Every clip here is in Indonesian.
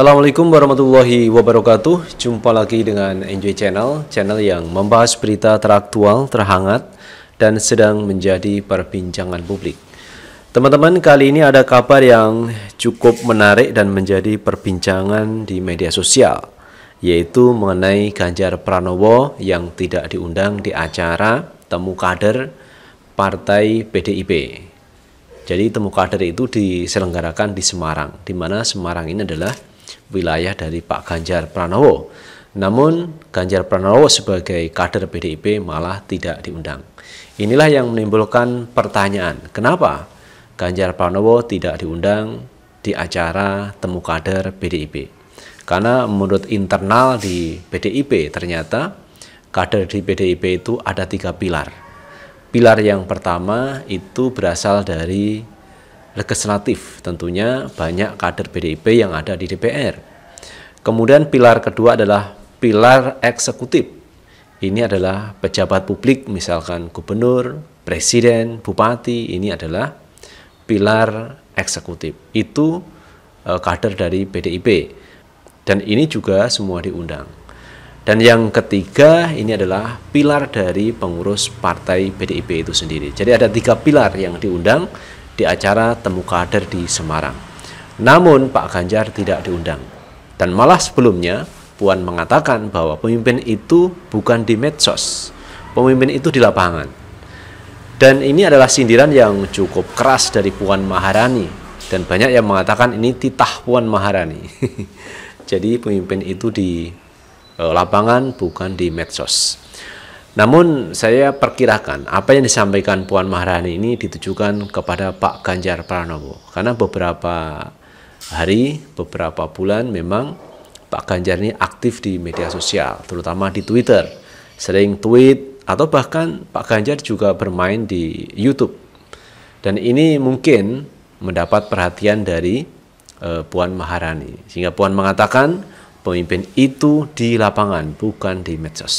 Assalamualaikum warahmatullahi wabarakatuh. Jumpa lagi dengan Enjoy Channel, channel yang membahas berita teraktual, terhangat, dan sedang menjadi perbincangan publik. Teman-teman, kali ini ada kabar yang cukup menarik dan menjadi perbincangan di media sosial, yaitu mengenai Ganjar Pranowo yang tidak diundang di acara temu kader Partai PDIP. Jadi temu kader itu diselenggarakan di Semarang, di mana Semarang ini adalah wilayah dari Pak Ganjar Pranowo. Namun Ganjar Pranowo sebagai kader PDIP malah tidak diundang. Inilah yang menimbulkan pertanyaan, kenapa Ganjar Pranowo tidak diundang di acara temu kader PDIP? Karena menurut internal di PDIP ternyata kader di PDIP itu ada tiga pilar. Pilar yang pertama itu berasal dari legislatif. Tentunya banyak kader PDIP yang ada di DPR. Kemudian pilar kedua adalah pilar eksekutif. Ini adalah pejabat publik misalkan gubernur, presiden, bupati, ini adalah pilar eksekutif. Itu eh, kader dari PDIP. Dan ini juga semua diundang. Dan yang ketiga ini adalah pilar dari pengurus partai PDIP itu sendiri. Jadi ada tiga pilar yang diundang di acara temu kader di Semarang. Namun Pak Ganjar tidak diundang. Dan malah sebelumnya Puan mengatakan bahwa pemimpin itu bukan di medsos, pemimpin itu di lapangan. Dan ini adalah sindiran yang cukup keras dari Puan Maharani dan banyak yang mengatakan ini titah Puan Maharani. Jadi pemimpin itu di eh, lapangan bukan di medsos. Namun saya perkirakan apa yang disampaikan Puan Maharani ini ditujukan kepada Pak Ganjar Pranowo karena beberapa hari, beberapa bulan memang Pak Ganjar ini aktif di media sosial, terutama di Twitter. Sering tweet atau bahkan Pak Ganjar juga bermain di YouTube. Dan ini mungkin mendapat perhatian dari uh, Puan Maharani sehingga Puan mengatakan pemimpin itu di lapangan bukan di medsos.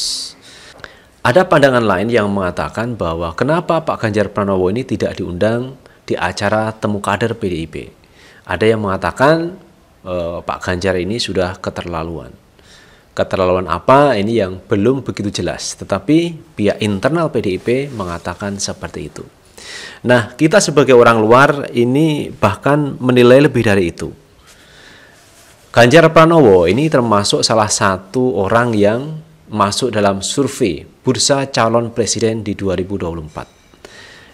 Ada pandangan lain yang mengatakan bahwa kenapa Pak Ganjar Pranowo ini tidak diundang di acara temu kader PDIP. Ada yang mengatakan eh, Pak Ganjar ini sudah keterlaluan. Keterlaluan apa ini yang belum begitu jelas, tetapi pihak internal PDIP mengatakan seperti itu. Nah, kita sebagai orang luar ini bahkan menilai lebih dari itu. Ganjar Pranowo ini termasuk salah satu orang yang masuk dalam survei bursa calon presiden di 2024.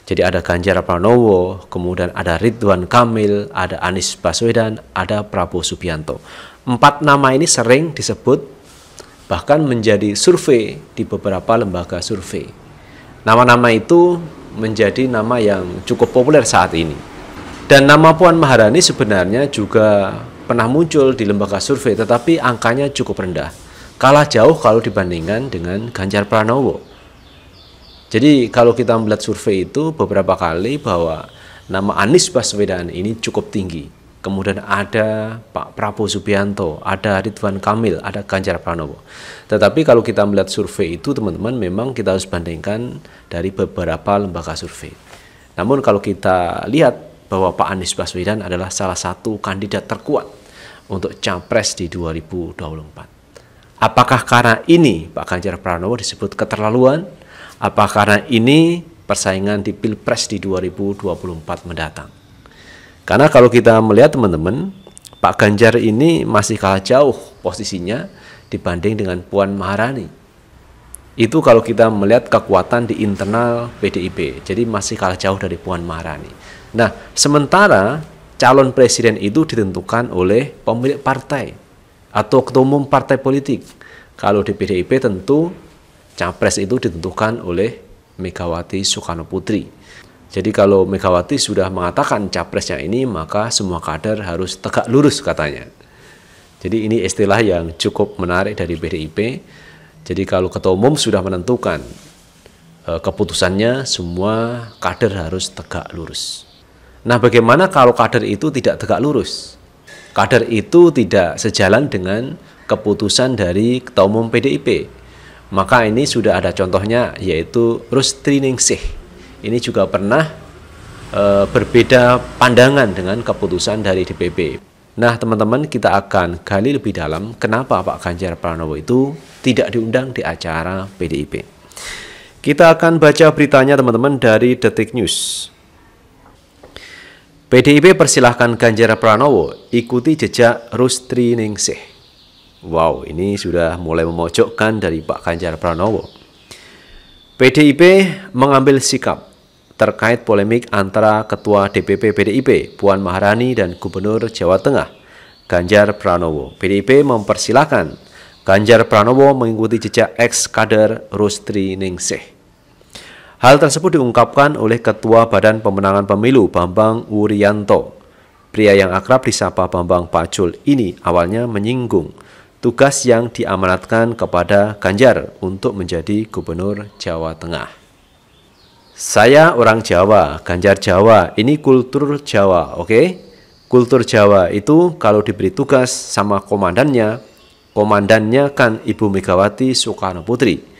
Jadi ada Ganjar Pranowo, kemudian ada Ridwan Kamil, ada Anies Baswedan, ada Prabowo Subianto. Empat nama ini sering disebut bahkan menjadi survei di beberapa lembaga survei. Nama-nama itu menjadi nama yang cukup populer saat ini. Dan nama Puan Maharani sebenarnya juga pernah muncul di lembaga survei tetapi angkanya cukup rendah kalah jauh kalau dibandingkan dengan Ganjar Pranowo. Jadi kalau kita melihat survei itu beberapa kali bahwa nama Anies Baswedan ini cukup tinggi. Kemudian ada Pak Prabowo Subianto, ada Ridwan Kamil, ada Ganjar Pranowo. Tetapi kalau kita melihat survei itu teman-teman memang kita harus bandingkan dari beberapa lembaga survei. Namun kalau kita lihat bahwa Pak Anies Baswedan adalah salah satu kandidat terkuat untuk capres di 2024. Apakah karena ini Pak Ganjar Pranowo disebut keterlaluan? Apakah karena ini persaingan di Pilpres di 2024 mendatang? Karena kalau kita melihat teman-teman, Pak Ganjar ini masih kalah jauh posisinya dibanding dengan Puan Maharani. Itu kalau kita melihat kekuatan di internal PDIP, jadi masih kalah jauh dari Puan Maharani. Nah, sementara calon presiden itu ditentukan oleh pemilik partai atau ketua umum partai politik. Kalau di PDIP tentu capres itu ditentukan oleh Megawati Soekarno Putri. Jadi kalau Megawati sudah mengatakan capresnya ini, maka semua kader harus tegak lurus katanya. Jadi ini istilah yang cukup menarik dari PDIP. Jadi kalau ketua umum sudah menentukan eh, keputusannya, semua kader harus tegak lurus. Nah, bagaimana kalau kader itu tidak tegak lurus? kader itu tidak sejalan dengan keputusan dari Ketua Umum PDIP. Maka ini sudah ada contohnya yaitu Rustri Ningsih. Ini juga pernah e, berbeda pandangan dengan keputusan dari DPP. Nah, teman-teman kita akan gali lebih dalam kenapa Pak Ganjar Pranowo itu tidak diundang di acara PDIP. Kita akan baca beritanya teman-teman dari Detik News. PDIP persilahkan Ganjar Pranowo ikuti jejak Rustri Ningsih. Wow, ini sudah mulai memojokkan dari Pak Ganjar Pranowo. PDIP mengambil sikap terkait polemik antara Ketua DPP PDIP Puan Maharani dan Gubernur Jawa Tengah Ganjar Pranowo. PDIP mempersilahkan Ganjar Pranowo mengikuti jejak ex kader Rustri Ningsih. Hal tersebut diungkapkan oleh Ketua Badan Pemenangan Pemilu Bambang Wuryanto. Pria yang akrab disapa Bambang Pacul ini awalnya menyinggung tugas yang diamanatkan kepada Ganjar untuk menjadi gubernur Jawa Tengah. Saya orang Jawa, Ganjar Jawa, ini kultur Jawa, oke? Okay? Kultur Jawa itu kalau diberi tugas sama komandannya, komandannya kan Ibu Megawati Soekarno Putri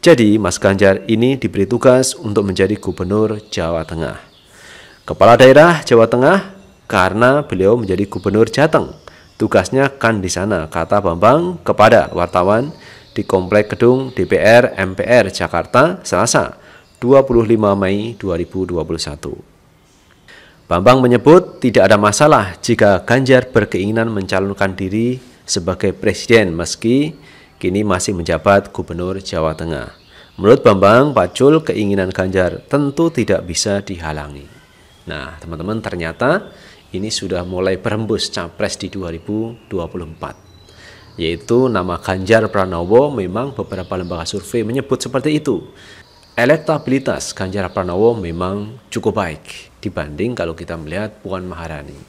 jadi, Mas Ganjar ini diberi tugas untuk menjadi gubernur Jawa Tengah. Kepala daerah Jawa Tengah karena beliau menjadi gubernur Jateng. Tugasnya kan di sana, kata Bambang kepada wartawan di Komplek Gedung DPR MPR Jakarta Selasa 25 Mei 2021. Bambang menyebut tidak ada masalah jika Ganjar berkeinginan mencalonkan diri sebagai presiden meski kini masih menjabat Gubernur Jawa Tengah. Menurut Bambang Pacul, keinginan Ganjar tentu tidak bisa dihalangi. Nah, teman-teman, ternyata ini sudah mulai berembus capres di 2024. Yaitu nama Ganjar Pranowo memang beberapa lembaga survei menyebut seperti itu. Elektabilitas Ganjar Pranowo memang cukup baik dibanding kalau kita melihat Puan Maharani.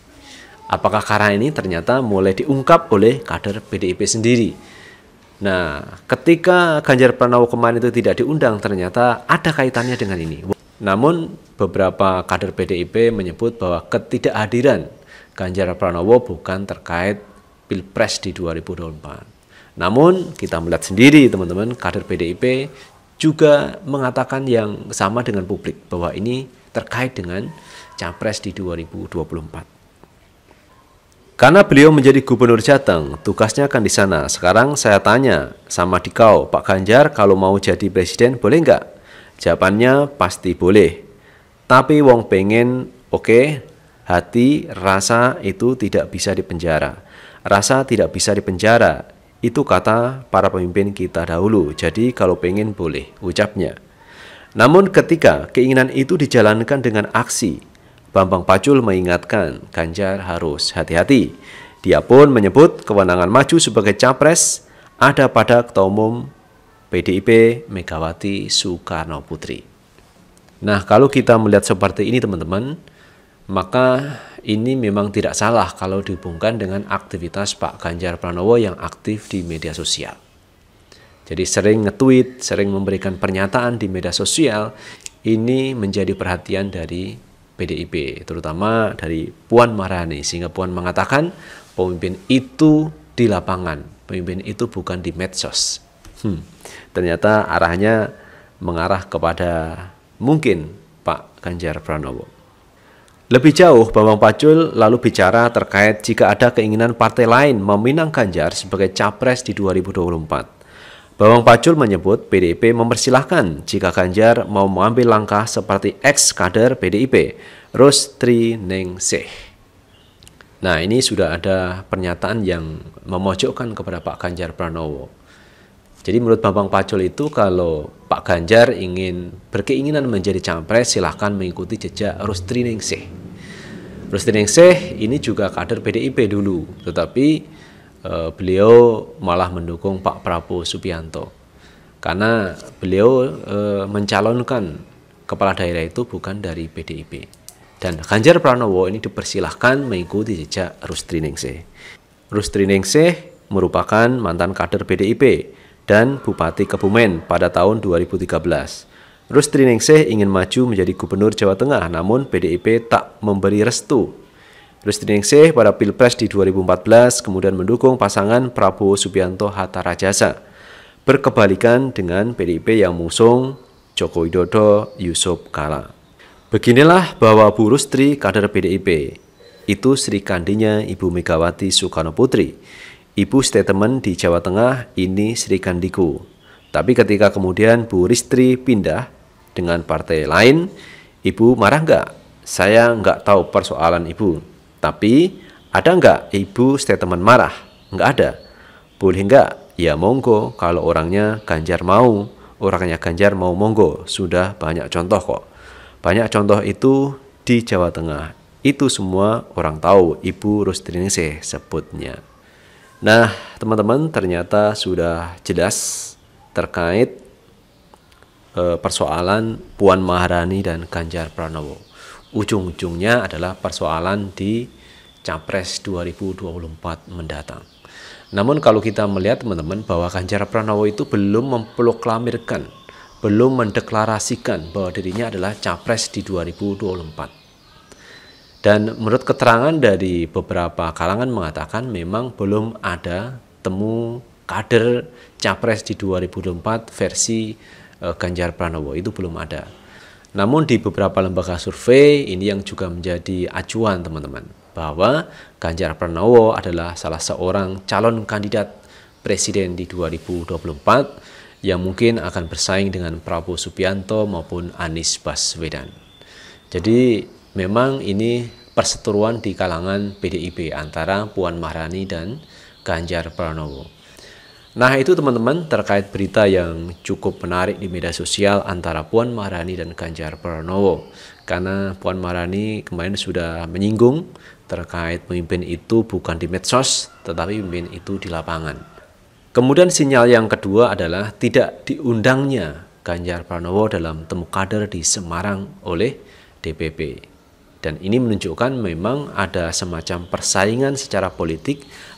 Apakah karena ini ternyata mulai diungkap oleh kader PDIP sendiri Nah, ketika Ganjar Pranowo kemarin itu tidak diundang, ternyata ada kaitannya dengan ini. Namun, beberapa kader PDIP menyebut bahwa ketidakhadiran Ganjar Pranowo bukan terkait Pilpres di 2024. Namun, kita melihat sendiri teman-teman, kader PDIP juga mengatakan yang sama dengan publik bahwa ini terkait dengan Capres di 2024. Karena beliau menjadi gubernur Jateng, tugasnya akan di sana. Sekarang saya tanya sama Dikau, Pak Ganjar kalau mau jadi presiden boleh nggak? Jawabannya pasti boleh. Tapi wong pengen, oke, okay, hati, rasa itu tidak bisa dipenjara. Rasa tidak bisa dipenjara. Itu kata para pemimpin kita dahulu. Jadi kalau pengen boleh, ucapnya. Namun ketika keinginan itu dijalankan dengan aksi, Bambang Pacul mengingatkan Ganjar harus hati-hati. Dia pun menyebut kewenangan maju sebagai capres ada pada Ketua Umum PDIP Megawati Soekarno Putri. Nah, kalau kita melihat seperti ini teman-teman, maka ini memang tidak salah kalau dihubungkan dengan aktivitas Pak Ganjar Pranowo yang aktif di media sosial. Jadi sering nge-tweet, sering memberikan pernyataan di media sosial, ini menjadi perhatian dari PDIP, terutama dari Puan Maharani, sehingga Puan mengatakan pemimpin itu di lapangan, pemimpin itu bukan di medsos. Hmm, ternyata arahnya mengarah kepada mungkin Pak Ganjar Pranowo. Lebih jauh, Bambang Pacul lalu bicara terkait jika ada keinginan partai lain meminang Ganjar sebagai capres di 2024. Bawang Pacul menyebut PDIP mempersilahkan jika Ganjar mau mengambil langkah seperti ex kader PDIP, Rostri Ningsih. Nah ini sudah ada pernyataan yang memojokkan kepada Pak Ganjar Pranowo. Jadi menurut Bambang Pacul itu kalau Pak Ganjar ingin berkeinginan menjadi capres silahkan mengikuti jejak Rustri Ningsih. Rustri Ningsih ini juga kader PDIP dulu, tetapi Eh, beliau malah mendukung Pak Prabowo Subianto karena beliau e, mencalonkan kepala daerah itu bukan dari PDIP dan Ganjar Pranowo ini dipersilahkan mengikuti jejak Rustri Ningsih. Rustri Ningsih merupakan mantan kader PDIP dan Bupati Kebumen pada tahun 2013. Rustri Ningsih ingin maju menjadi gubernur Jawa Tengah namun PDIP tak memberi restu Rustiningsih pada Pilpres di 2014 kemudian mendukung pasangan Prabowo Subianto Hatta Rajasa. Berkebalikan dengan PDIP yang mengusung Joko Widodo Yusuf Kala. Beginilah bahwa Bu Rustri kader PDIP. Itu Sri Kandinya Ibu Megawati Soekarno Putri. Ibu statement di Jawa Tengah ini Sri Kandiku. Tapi ketika kemudian Bu Ristri pindah dengan partai lain, Ibu marah nggak? Saya nggak tahu persoalan Ibu. Tapi ada nggak ibu statement marah? Nggak ada. Boleh nggak? Ya monggo kalau orangnya Ganjar mau. Orangnya Ganjar mau monggo. Sudah banyak contoh kok. Banyak contoh itu di Jawa Tengah. Itu semua orang tahu Ibu Rustrinese sebutnya. Nah, teman-teman ternyata sudah jelas terkait eh, persoalan Puan Maharani dan Ganjar Pranowo ujung-ujungnya adalah persoalan di Capres 2024 mendatang. Namun kalau kita melihat teman-teman bahwa Ganjar Pranowo itu belum memproklamirkan, belum mendeklarasikan bahwa dirinya adalah capres di 2024. Dan menurut keterangan dari beberapa kalangan mengatakan memang belum ada temu kader capres di 2024 versi eh, Ganjar Pranowo itu belum ada. Namun di beberapa lembaga survei ini yang juga menjadi acuan teman-teman bahwa Ganjar Pranowo adalah salah seorang calon kandidat presiden di 2024 yang mungkin akan bersaing dengan Prabowo Subianto maupun Anies Baswedan. Jadi memang ini perseteruan di kalangan PDIP antara Puan Maharani dan Ganjar Pranowo. Nah itu teman-teman terkait berita yang cukup menarik di media sosial antara Puan Maharani dan Ganjar Pranowo. Karena Puan Maharani kemarin sudah menyinggung terkait pemimpin itu bukan di medsos tetapi pemimpin itu di lapangan. Kemudian sinyal yang kedua adalah tidak diundangnya Ganjar Pranowo dalam temu kader di Semarang oleh DPP. Dan ini menunjukkan memang ada semacam persaingan secara politik